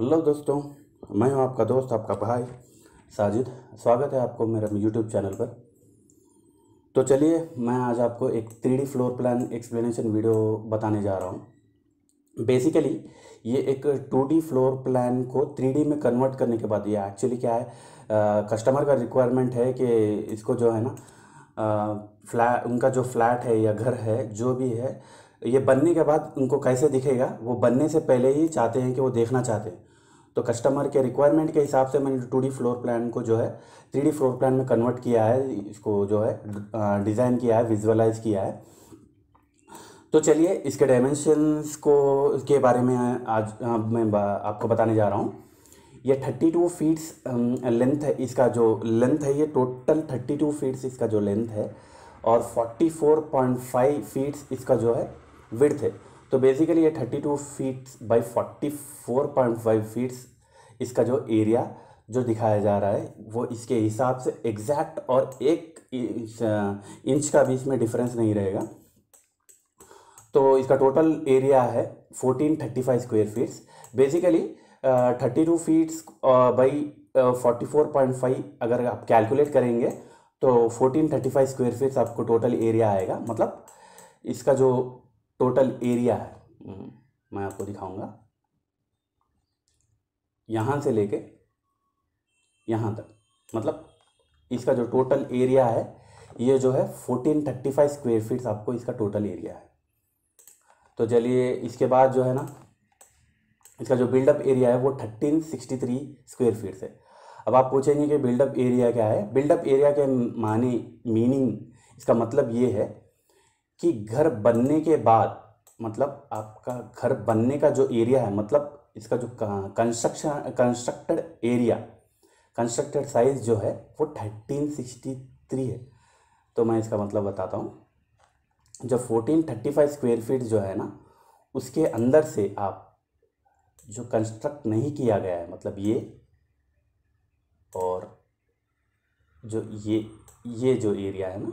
hello दोस्तों मैं हूं आपका दोस्त आपका भाई साजिद स्वागत है आपको मेरे यूट्यूब चैनल पर तो चलिए मैं आज आपको एक three floor plan explanation video बताने जा रहा हूँ बेसिकली ये एक टू फ्लोर प्लान को थ्री में कन्वर्ट करने के बाद ये एक्चुअली क्या है कस्टमर का रिक्वायरमेंट है कि इसको जो है ना फ्लै उनका जो फ्लैट है या घर है जो भी है ये बनने के बाद उनको कैसे दिखेगा वो बनने से पहले ही चाहते हैं कि वो देखना चाहते हैं तो कस्टमर के रिक्वायरमेंट के हिसाब से मैंने टू फ्लोर प्लान को जो है थ्री फ्लोर प्लान में कन्वर्ट किया है इसको जो है डिज़ाइन किया है विजुअलाइज किया है तो चलिए इसके डायमेंशंस को के बारे में आज मैं आपको बताने जा रहा हूँ ये थर्टी टू फीट्स लेंथ है इसका जो लेंथ है ये टोटल थर्टी टू फीट्स इसका जो लेंथ है और forty four point five feets इसका जो है विड्थ है तो बेसिकली ये thirty two feet by forty four point five feets इसका जो एरिया जो दिखाया जा रहा है वो इसके हिसाब से एग्जैक्ट और एक इंच का भी इसमें डिफरेंस नहीं रहेगा तो इसका टोटल एरिया है fourteen thirty five square feets basically thirty two feets by forty four point five अगर आप कैलकुलेट करेंगे तो fourteen thirty five square feets आपको टोटल एरिया आएगा मतलब इसका जो टोटल एरिया है हम्म, मैं आपको दिखाऊंगा यहाँ से लेके यहाँ तक मतलब इसका जो टोटल एरिया है ये जो है fourteen thirty five square feet आपको इसका टोटल एरिया है तो चलिए इसके बाद जो है ना इसका जो बिल्डअप एरिया है वो thirteen sixty three square feet से अब आप पूछेंगे कि बिल्डअप एरिया क्या है बिल्डअप एरिया के माने मीनिंग इसका मतलब ये है कि घर बनने के बाद मतलब आपका घर बनने का जो एरिया है मतलब इसका जो construction constructed area constructed size जो है वो थर्टीन सिक्सटी थ्री है तो मैं इसका मतलब बताता हूँ जो fourteen thirty five square feet जो है ना उसके अंदर से आप जो कंस्ट्रक्ट नहीं किया गया है मतलब ये और जो ये ये जो एरिया है ना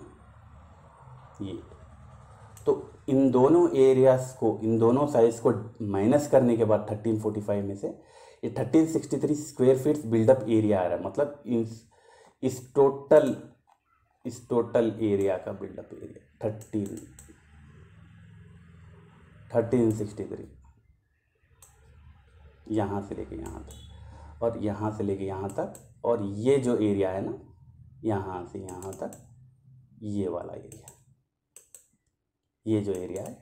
ये तो इन दोनों एरियाज़ को इन दोनों साइज़ को माइनस करने के बाद थर्टीन फोर्टी फाइव में से ये thirteen sixty three square feet buildup area आ रहा है मतलब इस इस टोटल इस टोटल एरिया का buildup area thirteen thirteen sixty three यहाँ से लेके यहाँ तक और यहाँ से लेके यहाँ तक और ये जो एरिया है ना यहाँ से यहाँ तक ये वाला एरिया ये जो एरिया है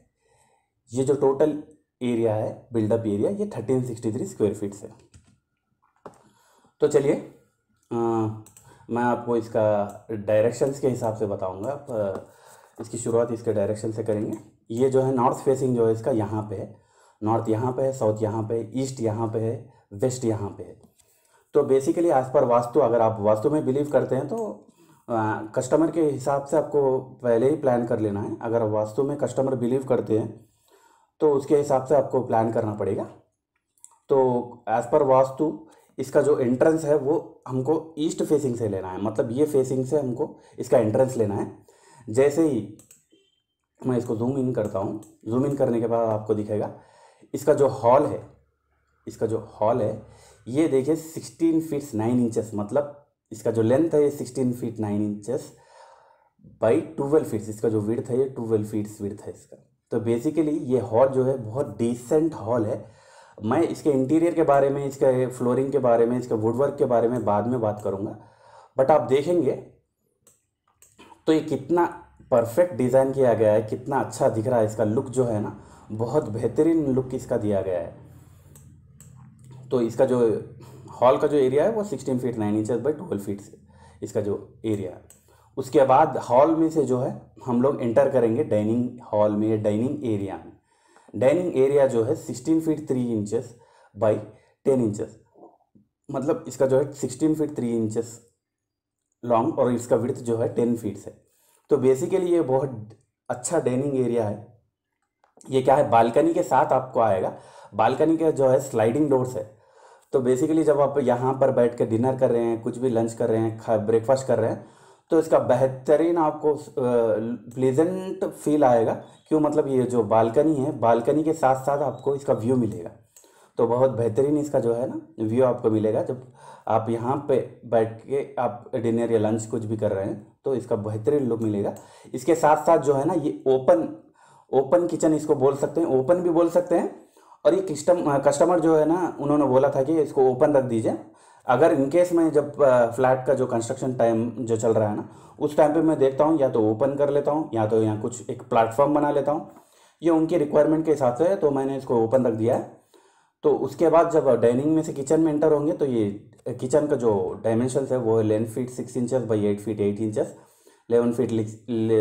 ये जो टोटल एरिया है बिल्डअप एरिया ये thirteen sixty three square feet से तो चलिए मैं आपको इसका डायरेक्शंस के हिसाब से बताऊंगा आप इसकी शुरुआत इसके डायरेक्शन से करेंगे ये जो है नॉर्थ फेसिंग जो है इसका यहाँ पे है नॉर्थ यहाँ पे है साउथ यहाँ पे ईस्ट यहाँ पे है वेस्ट यहाँ पे है तो बेसिकली एज पर वास्तु अगर आप वास्तु में बिलीव करते हैं तो कस्टमर के हिसाब से आपको पहले ही प्लान कर लेना है अगर वास्तव में कस्टमर बिलीव करते हैं तो उसके हिसाब से आपको प्लान करना पड़ेगा तो एज़ पर वास्तु इसका जो एंट्रेंस है वो हमको ईस्ट फेसिंग से लेना है मतलब ये फेसिंग से हमको इसका एंट्रेंस लेना है जैसे ही मैं इसको जूम इन करता हूँ जूम इन करने के बाद आपको दिखेगा इसका जो हॉल है इसका जो हॉल है ये देखिए सिक्सटीन फीट्स नाइन इंचेस मतलब इसका जो लेंथ है ये sixteen feet nine inches by twelve feets इसका जो विर्थ है ये ट्वेल्व फीट्स विर्थ है इसका तो बेसिकली ये हॉल जो है बहुत डिसेंट हॉल है मैं इसके इंटीरियर के बारे में इसके फ्लोरिंग के बारे में इसके वुडवर्क के बारे में बाद में बात करूंगा बट आप देखेंगे तो ये कितना परफेक्ट डिज़ाइन किया गया है कितना अच्छा दिख रहा है इसका लुक जो है ना बहुत बेहतरीन लुक इसका दिया गया है तो इसका जो हॉल का जो एरिया है वो sixteen feet nine inches by twelve feet से इसका जो एरिया है उसके बाद हॉल में से जो है हम लोग एंटर करेंगे डाइनिंग हॉल में या डाइनिंग एरिया में डाइनिंग एरिया जो है sixteen feet three inches by ten inches मतलब इसका जो है sixteen feet three inches long और इसका विड्थ जो है टेन फीट है तो बेसिकली ये बहुत अच्छा डाइनिंग एरिया है ये क्या है बालकनी के साथ आपको आएगा बालकनी का जो है स्लाइडिंग डोर्स है तो बेसिकली जब आप यहाँ पर बैठ कर डिनर कर रहे हैं कुछ भी लंच कर रहे हैं ब्रेकफास्ट कर रहे हैं तो इसका बेहतरीन आपको प्लेजेंट फील आएगा क्यों मतलब ये जो बालकनी है बालकनी के साथ साथ आपको इसका व्यू मिलेगा तो बहुत बेहतरीन इसका जो है ना व्यू आपको मिलेगा जब आप यहाँ पे बैठ के आप डिनर या लंच कुछ भी कर रहे हैं तो इसका बेहतरीन लुक मिलेगा इसके साथ साथ जो है ना ये ओपन ओपन किचन इसको बोल सकते हैं ओपन भी बोल सकते हैं और ये कस्टम कस्टमर जो है ना उन्होंने बोला था कि इसको ओपन रख दीजिए अगर इनकेस में जब फ्लैट का जो कंस्ट्रक्शन टाइम जो चल रहा है ना उस टाइम पे मैं देखता हूँ या तो ओपन कर लेता हूँ या तो यहाँ कुछ एक प्लेटफॉर्म बना लेता हूँ ये उनके रिक्वायरमेंट के हिसाब से तो मैंने इसको ओपन रख दिया है तो उसके बाद जब डाइनिंग में से किचन में एंटर होंगे तो ये किचन का जो डायमेंशन है वो है feet six inches by eight feet eight inches eleven feet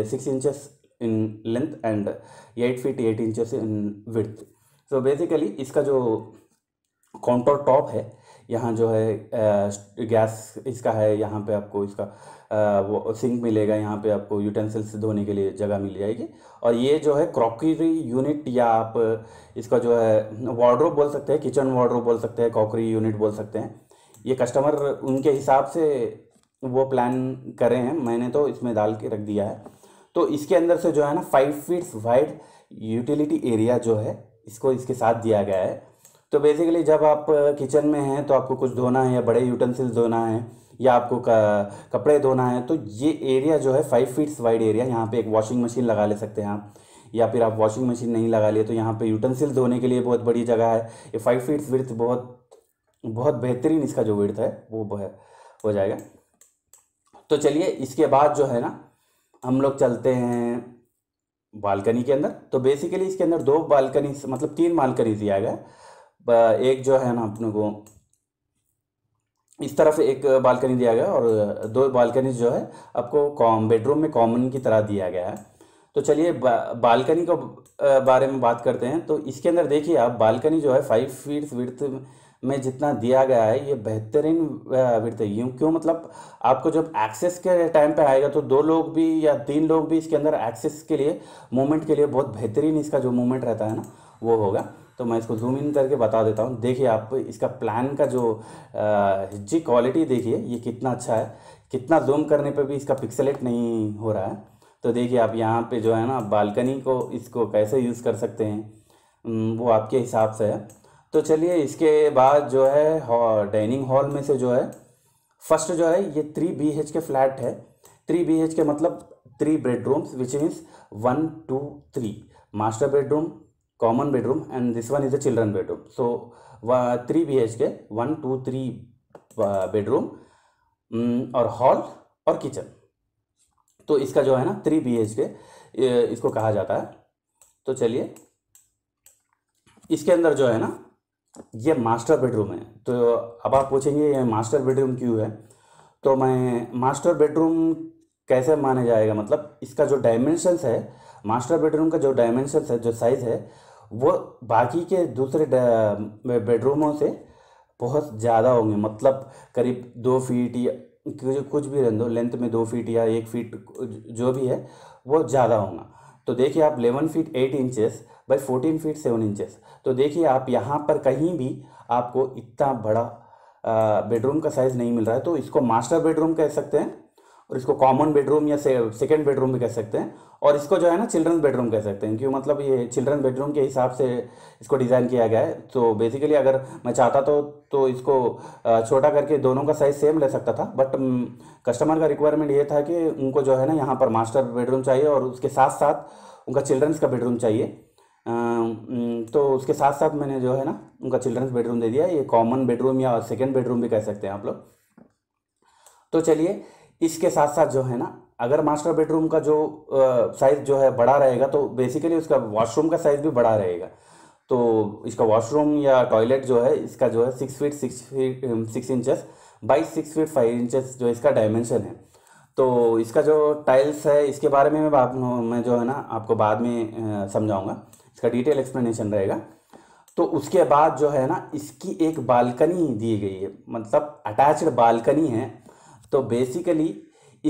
six inches in length and eight feet eight inches in width so basically इसका जो काउंटर टॉप है यहाँ जो है गैस इसका है यहाँ पे आपको इसका वो सिंक मिलेगा यहाँ पे आपको यूटेंसिल्स धोने के लिए जगह मिल जाएगी और ये जो है क्रॉकरी यूनिट या आप इसका जो है वार्ड्रोब बोल सकते हैं किचन वार्ड्रोब बोल सकते हैं क्रॉकरी यूनिट बोल सकते हैं ये कस्टमर उनके हिसाब से वो प्लान करे हैं मैंने तो इसमें डाल के रख दिया है तो इसके अंदर से जो है ना five feets wide utility area जो है इसको इसके साथ दिया गया है तो बेसिकली जब आप किचन में हैं तो आपको कुछ धोना है या बड़े यूटेंसिल्स धोना है या आपको कपड़े धोना है तो ये एरिया जो है फाइव फीट्स वाइड एरिया यहाँ पे एक वॉशिंग मशीन लगा ले सकते हैं आप या फिर आप वॉशिंग मशीन नहीं लगा लिए तो यहाँ पे यूटेंसिल धोने के लिए बहुत बड़ी जगह है ये फाइव फीट्स विर्थ बहुत बहुत बेहतरीन इसका जो विर्थ है वो हो जाएगा तो चलिए इसके बाद जो है ना हम लोग चलते हैं बालकनी के अंदर तो बेसिकली इसके अंदर दो बालकनी मतलब तीन बालकनी दिया गया एक जो है ना अपने को इस तरफ एक बालकनी दिया गया और दो बालकनी जो है आपको कॉम बेडरूम में कॉमन की तरह दिया गया है तो चलिए बा, बालकनी को बारे में बात करते हैं तो इसके अंदर देखिए आप बालकनी जो है फाइव फीट विर्थ में जितना दिया गया है ये बेहतरीन वृद्ध है यूँ क्यों मतलब आपको जब एक्सेस के टाइम पे आएगा तो दो लोग भी या तीन लोग भी इसके अंदर एक्सेस के लिए मूवमेंट के लिए बहुत बेहतरीन इसका जो मूवमेंट रहता है ना वो होगा तो मैं इसको जूम इन करके बता देता हूँ देखिए आप इसका प्लान का जो जी क्वालिटी देखिए ये कितना अच्छा है कितना जूम करने पर भी इसका पिक्सलेट नहीं हो रहा है तो देखिए आप यहाँ पर जो है ना बालकनी को इसको कैसे यूज़ कर सकते हैं वो आपके हिसाब से है तो चलिए इसके बाद जो है डाइनिंग हॉल में से जो है फर्स्ट जो है ये three B H K flat है थ्री बी एच के मतलब three bedrooms which means one two three master bedroom common bedroom and this one is a children bedroom so three B H K one two three bedroom और hall और kitchen तो इसका जो है ना three B H के इसको कहा जाता है तो चलिए इसके अंदर जो है ना ये मास्टर बेडरूम है तो अब आप पूछेंगे ये मास्टर बेडरूम क्यों है तो मैं मास्टर बेडरूम कैसे माना जाएगा मतलब इसका जो डायमेंशंस है मास्टर बेडरूम का जो डायमेंशंस है जो साइज़ है वो बाकी के दूसरे बेडरूमों से बहुत ज़्यादा होंगे मतलब करीब दो फीट या कुछ भी रहने दो लेंथ में दो फीट या एक फीट जो भी है वो ज़्यादा होगा तो देखिए आप eleven feet eight inches by fourteen feet seven inches तो देखिए आप यहाँ पर कहीं भी आपको इतना बड़ा बेडरूम का साइज़ नहीं मिल रहा है तो इसको मास्टर बेडरूम कह सकते हैं और इसको कॉमन बेडरूम या सेकेंड बेडरूम भी कह सकते हैं और इसको जो है ना चिल्ड्रन बेडरूम कह सकते हैं क्यों मतलब ये चिल्ड्रन बेडरूम के हिसाब से इसको डिज़ाइन किया गया है तो बेसिकली अगर मैं चाहता तो तो इसको छोटा करके दोनों का साइज़ सेम ले सकता था बट कस्टमर का रिक्वायरमेंट ये था कि उनको जो है ना यहाँ पर मास्टर बेडरूम चाहिए और उसके साथ साथ उनका चिल्ड्रंस का बेडरूम चाहिए तो उसके साथ साथ मैंने जो है ना उनका चिल्ड्रंस बेडरूम दे दिया ये कॉमन बेडरूम या सेकेंड बेडरूम भी कह सकते हैं आप लोग तो चलिए इसके साथ साथ जो है ना अगर मास्टर बेडरूम का जो साइज़ जो है बड़ा रहेगा तो बेसिकली उसका वॉशरूम का साइज़ भी बड़ा रहेगा तो इसका वॉशरूम या टॉयलेट जो है इसका जो है six feet six feet six inches by six feet five inches जो इसका डायमेंशन है तो इसका जो टाइल्स है इसके बारे में मैं मैं जो है ना आपको बाद में समझाऊंगा इसका डिटेल एक्सप्लेनेशन रहेगा तो उसके बाद जो है ना इसकी एक बालकनी दी गई है मतलब अटैच्ड बालकनी है तो बेसिकली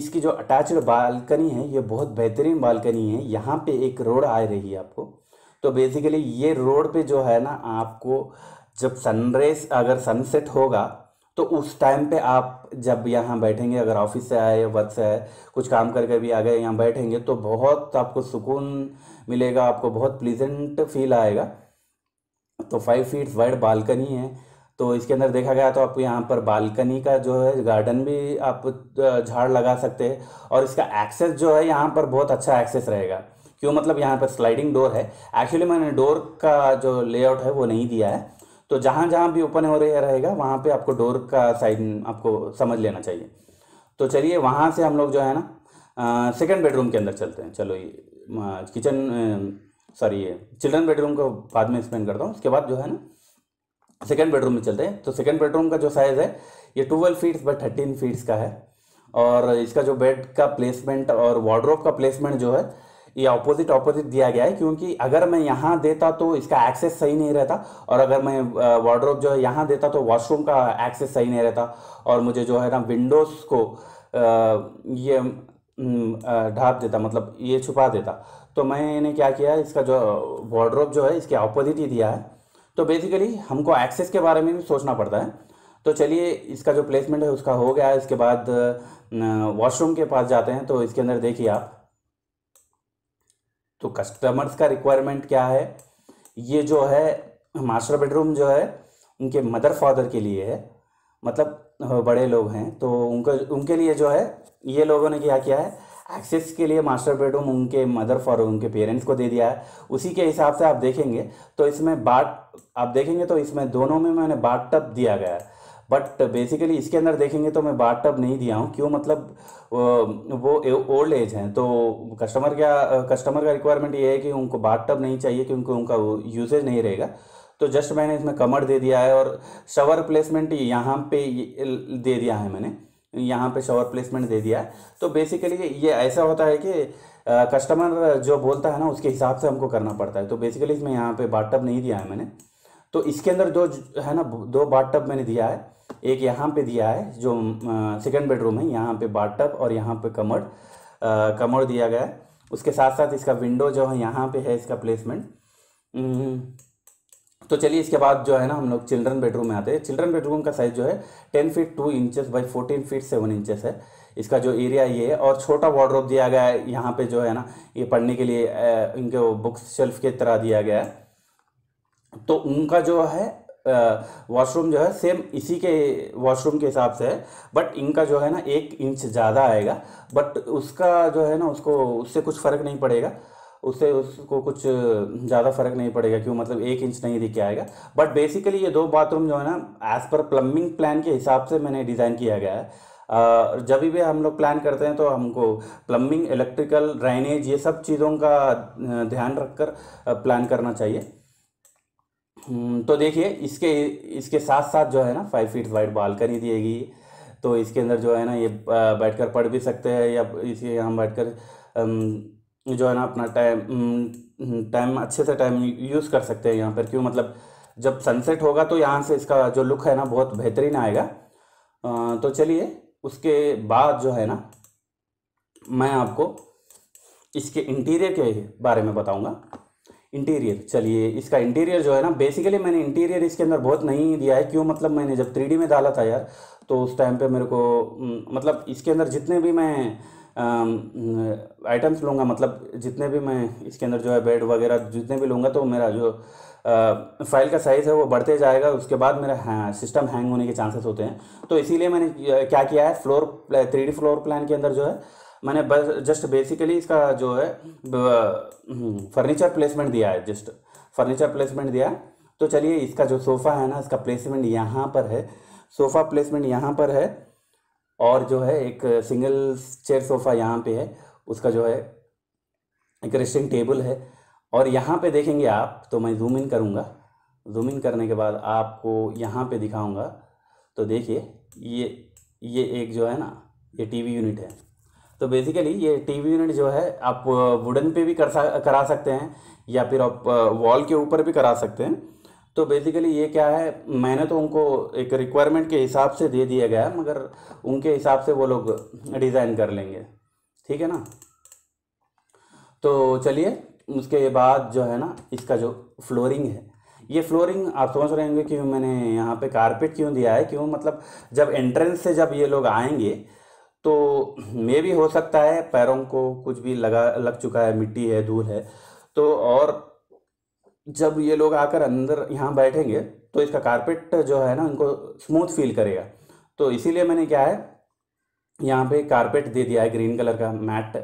इसकी जो अटैच्ड बालकनी है ये बहुत बेहतरीन बालकनी है यहाँ पे एक रोड आ रही है आपको तो बेसिकली ये रोड पे जो है ना आपको जब सनरेज अगर सनसेट होगा तो उस टाइम पे आप जब यहाँ बैठेंगे अगर ऑफिस से आए वर्क से आए कुछ काम करके भी आ गए यहाँ बैठेंगे तो बहुत आपको सुकून मिलेगा आपको बहुत प्लीजेंट फील आएगा तो फाइव फीट वाइड बालकनी है तो इसके अंदर देखा गया तो आप यहाँ पर बालकनी का जो है गार्डन भी आप झाड़ लगा सकते हैं और इसका एक्सेस जो है यहाँ पर बहुत अच्छा एक्सेस रहेगा क्यों मतलब यहाँ पर स्लाइडिंग डोर है एक्चुअली मैंने डोर का जो लेआउट है वो नहीं दिया है तो जहाँ जहाँ भी ओपन हो रहा रहेगा वहाँ पे आपको डोर का साइड आपको समझ लेना चाहिए तो चलिए वहाँ से हम लोग जो है ना सेकेंड बेडरूम के अंदर चलते हैं चलो ये किचन सॉरी ये चिल्ड्रन बेडरूम को बाद में एक्सप्लेन करता हूँ उसके बाद जो है ना सेकेंड बेडरूम में चलते हैं तो सेकेंड बेडरूम का जो साइज़ है ये twelve feets by thirteen feets का है और इसका जो बेड का प्लेसमेंट और वार्ड्रोब का प्लेसमेंट जो है ये ऑपोजिट ऑपोजिट दिया गया है क्योंकि अगर मैं यहाँ देता तो इसका एक्सेस सही नहीं रहता और अगर मैं वार्ड्रोप जो है यहाँ देता तो वॉशरूम का एक्सेस सही नहीं रहता और मुझे जो है ना विंडोज़ को ये ढाप देता मतलब ये छुपा देता तो मैंने क्या किया इसका जो वार्ड्रोप जो है इसके ऑपोजिट ही दिया है तो बेसिकली हमको एक्सेस के बारे में भी सोचना पड़ता है तो चलिए इसका जो प्लेसमेंट है उसका हो गया है इसके बाद वॉशरूम के पास जाते हैं तो इसके अंदर देखिए आप तो कस्टमर्स का रिक्वायरमेंट क्या है ये जो है मास्टर बेडरूम जो है उनके मदर फादर के लिए है मतलब बड़े लोग हैं तो उनका उनके लिए जो है ये लोगों ने क्या किया है एक्सेस के लिए मास्टर बेडरूम उनके मदर फॉर उनके पेरेंट्स को दे दिया है उसी के हिसाब से आप देखेंगे तो इसमें बाट आप देखेंगे तो इसमें दोनों में मैंने बाट टप दिया गया है बट बेसिकली uh, इसके अंदर देखेंगे तो मैं बाट टब नहीं दिया हूँ क्यों मतलब वो ओल्ड एज हैं तो कस्टमर क्या कस्टमर का रिक्वायरमेंट ये है कि उनको बाट टब नहीं चाहिए क्योंकि उनका यूजेज नहीं रहेगा तो जस्ट मैंने इसमें कमर दे दिया है और शवर प्लेसमेंट यहाँ पे दे दिया है मैंने यहाँ पे शवर प्लेसमेंट दे दिया है तो बेसिकली ये ऐसा होता है कि कस्टमर जो बोलता है ना उसके हिसाब से हमको करना पड़ता है तो बेसिकली इसमें यहाँ पे टब नहीं दिया है मैंने तो इसके अंदर दो है ना दो टब मैंने दिया है एक यहाँ पे दिया है जो सेकंड बेडरूम है यहाँ पे बाथटब और यहाँ पे कमर कमर दिया गया है उसके साथ साथ इसका विंडो जो है यहाँ पे है इसका प्लेसमेंट हम्म, तो चलिए इसके बाद जो है ना हम लोग चिल्ड्रन बेडरूम में आते हैं चिल्ड्रन बेडरूम का साइज़ जो है ten feet two inches by fourteen feet seven inches है इसका जो एरिया ये है और छोटा वार्ड्रोप दिया गया है यहाँ पे जो है ना ये पढ़ने के लिए इनके बुक्स शेल्फ के तरह दिया गया है तो उनका जो है वॉशरूम जो है सेम इसी के वॉशरूम के हिसाब से है बट इनका जो है ना एक इंच ज़्यादा आएगा बट उसका जो है ना उसको उससे कुछ फ़र्क नहीं पड़ेगा उससे उसको कुछ ज़्यादा फ़र्क नहीं पड़ेगा क्यों मतलब एक इंच नहीं दिख के आएगा बट बेसिकली ये दो बाथरूम जो है ना एज़ पर प्लम्बिंग प्लान के हिसाब से मैंने डिज़ाइन किया गया है जब भी हम लोग प्लान करते हैं तो हमको प्लम्बिंग इलेक्ट्रिकल ड्रेनेज ये सब चीज़ों का ध्यान रखकर प्लान करना चाहिए हम्म, तो देखिए इसके इसके साथ साथ जो है ना फाइव फीट वाइड बालकनी दी गई तो इसके अंदर जो है ना ये बैठकर पढ़ भी सकते हैं या इसे हम बैठकर जो है ना अपना टाइम हम्म, टाइम अच्छे से टाइम यूज़ कर सकते हैं यहाँ पर क्यों मतलब जब सनसेट होगा तो यहाँ से इसका जो लुक है ना बहुत बेहतरीन आएगा तो चलिए उसके बाद जो है ना मैं आपको इसके इंटीरियर के बारे में बताऊंगा इंटीरियर चलिए इसका इंटीरियर जो है ना बेसिकली मैंने इंटीरियर इसके अंदर बहुत नहीं दिया है क्यों मतलब मैंने जब थ्री में डाला था यार तो उस टाइम पे मेरे को मतलब इसके अंदर जितने भी मैं आइटम्स लूँगा मतलब जितने भी मैं इसके अंदर जो है बेड वगैरह जितने भी लूँगा तो मेरा जो फाइल का साइज़ है वो बढ़ते जाएगा उसके बाद मेरा हाँ, सिस्टम हैंग होने के चांसेस होते हैं तो इसीलिए मैंने क्या किया है फ्लोर थ्री फ्लोर प्लान के अंदर जो है मैंने बस जस्ट बेसिकली इसका जो है फर्नीचर हम्म, प्लेसमेंट दिया है जस्ट फर्नीचर प्लेसमेंट दिया है तो चलिए इसका जो सोफ़ा है ना इसका प्लेसमेंट यहाँ पर है सोफ़ा प्लेसमेंट यहाँ पर है और जो है एक सिंगल चेयर सोफ़ा यहाँ पे है उसका जो है एक रेस्टिंग टेबल है और यहाँ पे देखेंगे आप तो मैं जूम इन करूँगा जूम इन करने के बाद आपको यहाँ पे दिखाऊँगा तो देखिए ये ये एक जो है ना ये टीवी यूनिट है तो बेसिकली ये टीवी यूनिट जो है आप वुडन पे भी कर करा सकते हैं या फिर आप वॉल के ऊपर भी करा सकते हैं तो बेसिकली ये क्या है मैंने तो उनको एक रिक्वायरमेंट के हिसाब से दे दिया गया मगर उनके हिसाब से वो लोग डिज़ाइन कर लेंगे ठीक है ना तो चलिए उसके बाद जो है ना इसका जो फ्लोरिंग है ये फ्लोरिंग आप समझ रहे होंगे कि मैंने यहाँ पे कारपेट क्यों दिया है क्यों मतलब जब एंट्रेंस से जब ये लोग आएंगे तो मे भी हो सकता है पैरों को कुछ भी लगा लग चुका है मिट्टी है धूल है तो और जब ये लोग आकर अंदर यहाँ बैठेंगे तो इसका कारपेट जो है ना उनको स्मूथ फील करेगा तो इसीलिए मैंने क्या है यहाँ पे कारपेट दे दिया है ग्रीन कलर का मैट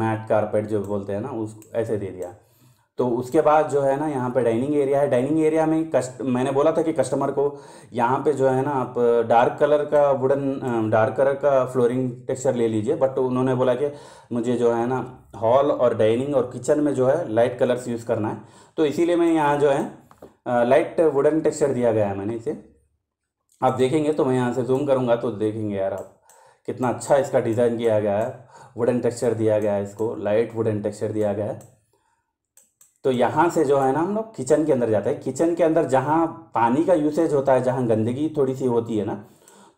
मैट कारपेट जो बोलते हैं ना उस ऐसे दे दिया तो उसके बाद जो है ना यहाँ पे डाइनिंग एरिया है डाइनिंग एरिया में कस्ट मैंने बोला था कि कस्टमर को यहाँ पे जो है ना आप डार्क कलर का वुडन डार्क कलर का फ्लोरिंग टेक्सचर ले लीजिए बट उन्होंने बोला कि मुझे जो है ना हॉल और डाइनिंग और किचन में जो है लाइट कलर्स यूज़ करना है तो इसीलिए मैं यहाँ जो है लाइट वुडन टेक्स्चर दिया गया है मैंने इसे आप देखेंगे तो मैं यहाँ से जूम करूँगा तो देखेंगे यार आप कितना अच्छा इसका डिज़ाइन किया गया है वुडन टेक्स्चर दिया गया है इसको लाइट वुडन टेक्स्चर दिया गया है तो यहाँ से जो है ना हम लोग किचन के अंदर जाते हैं किचन के अंदर जहाँ पानी का यूसेज होता है जहाँ गंदगी थोड़ी सी होती है ना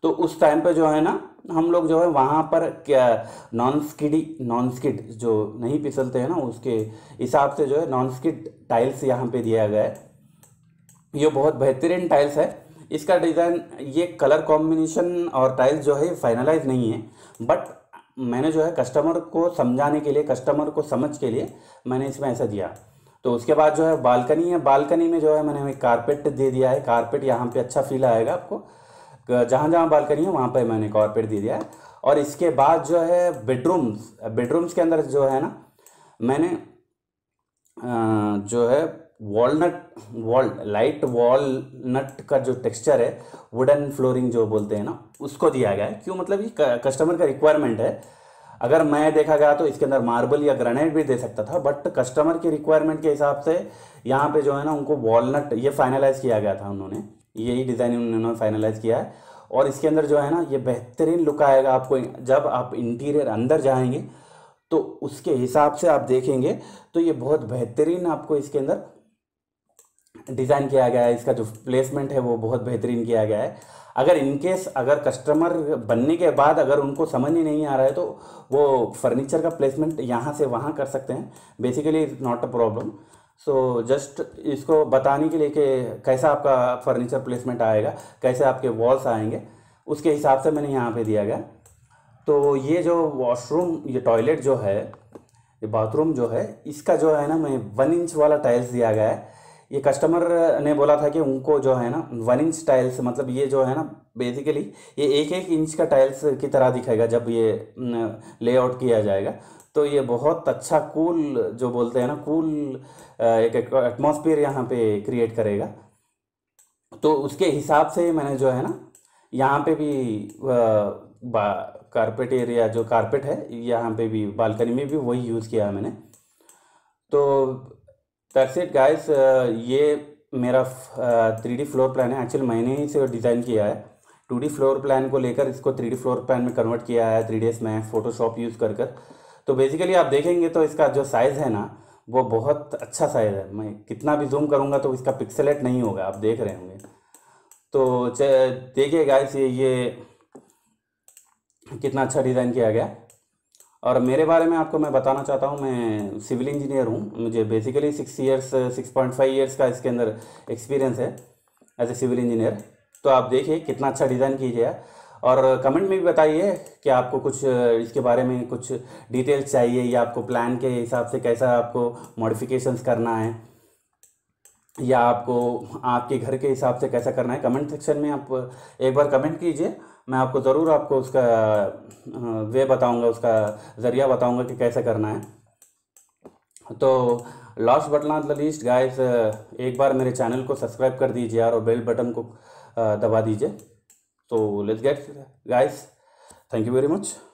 तो उस टाइम पे जो है ना हम लोग जो है वहाँ पर क्या नॉन स्किडी नॉन स्किड जो नहीं पिसलते हैं ना उसके हिसाब से जो है नॉन स्किड टाइल्स यहाँ पे दिया गया है ये बहुत बेहतरीन टाइल्स है इसका डिज़ाइन ये कलर कॉम्बिनेशन और टाइल्स जो है फाइनलाइज नहीं है बट मैंने जो है कस्टमर को समझाने के लिए कस्टमर को समझ के लिए मैंने इसमें ऐसा दिया तो उसके बाद जो है बालकनी है बालकनी में जो है मैंने हमें कारपेट दे दिया है कारपेट यहाँ पे अच्छा फील आएगा आपको जहाँ जहाँ बालकनी है वहाँ पर मैंने कारपेट दे दिया है और इसके बाद जो है बेडरूम्स बेडरूम्स के अंदर जो है ना मैंने जो है वॉलनट वॉल लाइट वॉलनट का जो टेक्सचर है वुडन फ्लोरिंग जो बोलते हैं ना उसको दिया गया है क्यों मतलब ये कस्टमर का रिक्वायरमेंट है अगर मैं देखा गया तो इसके अंदर मार्बल या ग्रेनाइट भी दे सकता था बट कस्टमर की रिक्वायरमेंट के हिसाब से यहाँ पे जो है ना उनको वॉलनट ये फाइनलाइज़ किया गया था उन्होंने यही डिज़ाइन उन्होंने फाइनलाइज़ किया है और इसके अंदर जो है ना ये बेहतरीन लुक आएगा आपको जब आप इंटीरियर अंदर जाएंगे तो उसके हिसाब से आप देखेंगे तो ये बहुत बेहतरीन आपको इसके अंदर डिज़ाइन किया गया है इसका जो प्लेसमेंट है वो बहुत बेहतरीन किया गया है अगर इनकेस अगर कस्टमर बनने के बाद अगर उनको समझ ही नहीं आ रहा है तो वो फर्नीचर का प्लेसमेंट यहाँ से वहाँ कर सकते हैं basically is not a problem so just इसको बताने के लिए कि कैसा आपका फर्नीचर प्लेसमेंट आएगा कैसे आपके वॉल्स आएंगे उसके हिसाब से मैंने यहाँ पे दिया गया तो ये जो वॉशरूम ये टॉयलेट जो है ये बाथरूम जो है इसका जो है ना मैं वन इंच वाला टाइल्स दिया गया है ये कस्टमर ने बोला था कि उनको जो है ना वन इंच टाइल्स मतलब ये जो है ना बेसिकली ये एक एक इंच का टाइल्स की तरह दिखेगा जब ये लेआउट किया जाएगा तो ये बहुत अच्छा कूल जो बोलते हैं ना कूल एक एटमोसफियर यहाँ पे क्रिएट करेगा तो उसके हिसाब से मैंने जो है ना यहाँ पे भी कारपेट एरिया जो कारपेट है यहाँ पे भी बालकनी में भी वही यूज़ किया है मैंने तो दैट्स इट गाइस ये मेरा थ्री डी फ्लोर प्लान है एक्चुअली मैंने ही से डिज़ाइन किया है टू डी फ्लोर प्लान को लेकर इसको थ्री डी फ्लोर प्लान में कन्वर्ट किया है थ्री डेज़ में फोटोशॉप यूज़ कर कर तो बेसिकली आप देखेंगे तो इसका जो साइज़ है ना वो बहुत अच्छा साइज़ है मैं कितना भी जूम करूँगा तो इसका पिक्सलेट नहीं होगा आप देख रहे होंगे तो देखिए गाइस ये ये कितना अच्छा डिज़ाइन किया गया और मेरे बारे में आपको मैं बताना चाहता हूँ मैं सिविल इंजीनियर हूँ मुझे basically six years six point five years का इसके अंदर एक्सपीरियंस है एज ए सिविल इंजीनियर तो आप देखिए कितना अच्छा डिज़ाइन कीजिए और कमेंट में भी बताइए कि आपको कुछ इसके बारे में कुछ डिटेल्स चाहिए या आपको प्लान के हिसाब से कैसा आपको मॉडिफिकेशंस करना है या आपको आपके घर के हिसाब से कैसा करना है कमेंट सेक्शन में आप एक बार कमेंट कीजिए मैं आपको ज़रूर आपको उसका वे बताऊंगा उसका ज़रिया बताऊंगा कि कैसे करना है तो last but not the least guys एक बार मेरे चैनल को सब्सक्राइब कर दीजिए यार और बेल बटन को दबा दीजिए तो let's get guys thank you very much